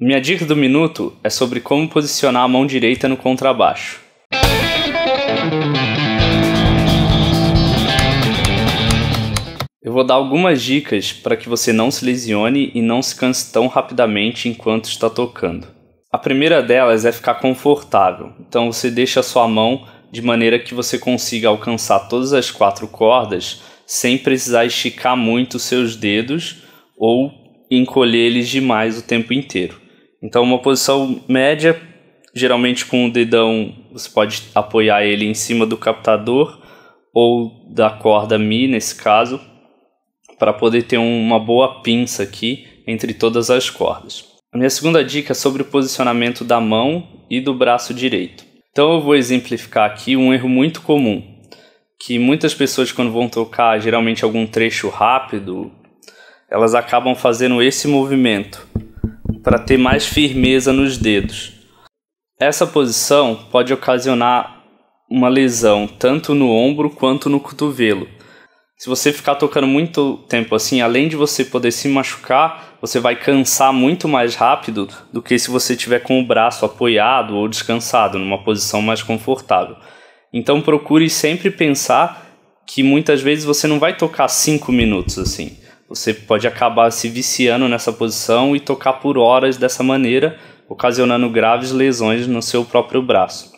Minha dica do minuto é sobre como posicionar a mão direita no contrabaixo. Eu vou dar algumas dicas para que você não se lesione e não se canse tão rapidamente enquanto está tocando. A primeira delas é ficar confortável, então você deixa a sua mão de maneira que você consiga alcançar todas as quatro cordas sem precisar esticar muito seus dedos ou encolher eles demais o tempo inteiro. Então, uma posição média, geralmente com o dedão, você pode apoiar ele em cima do captador ou da corda Mi, nesse caso, para poder ter uma boa pinça aqui entre todas as cordas. A minha segunda dica é sobre o posicionamento da mão e do braço direito. Então eu vou exemplificar aqui um erro muito comum, que muitas pessoas quando vão tocar geralmente algum trecho rápido, elas acabam fazendo esse movimento, para ter mais firmeza nos dedos. Essa posição pode ocasionar uma lesão tanto no ombro quanto no cotovelo. Se você ficar tocando muito tempo assim, além de você poder se machucar, você vai cansar muito mais rápido do que se você tiver com o braço apoiado ou descansado numa posição mais confortável. Então procure sempre pensar que muitas vezes você não vai tocar 5 minutos assim. Você pode acabar se viciando nessa posição e tocar por horas dessa maneira, ocasionando graves lesões no seu próprio braço.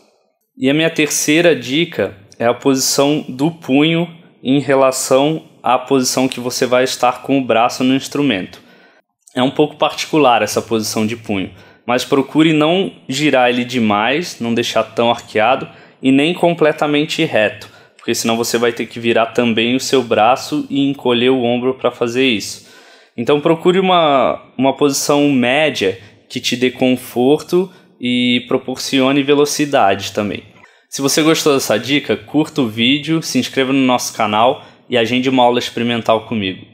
E a minha terceira dica é a posição do punho em relação à posição que você vai estar com o braço no instrumento. É um pouco particular essa posição de punho, mas procure não girar ele demais, não deixar tão arqueado e nem completamente reto porque senão você vai ter que virar também o seu braço e encolher o ombro para fazer isso. Então procure uma, uma posição média que te dê conforto e proporcione velocidade também. Se você gostou dessa dica, curta o vídeo, se inscreva no nosso canal e agende uma aula experimental comigo.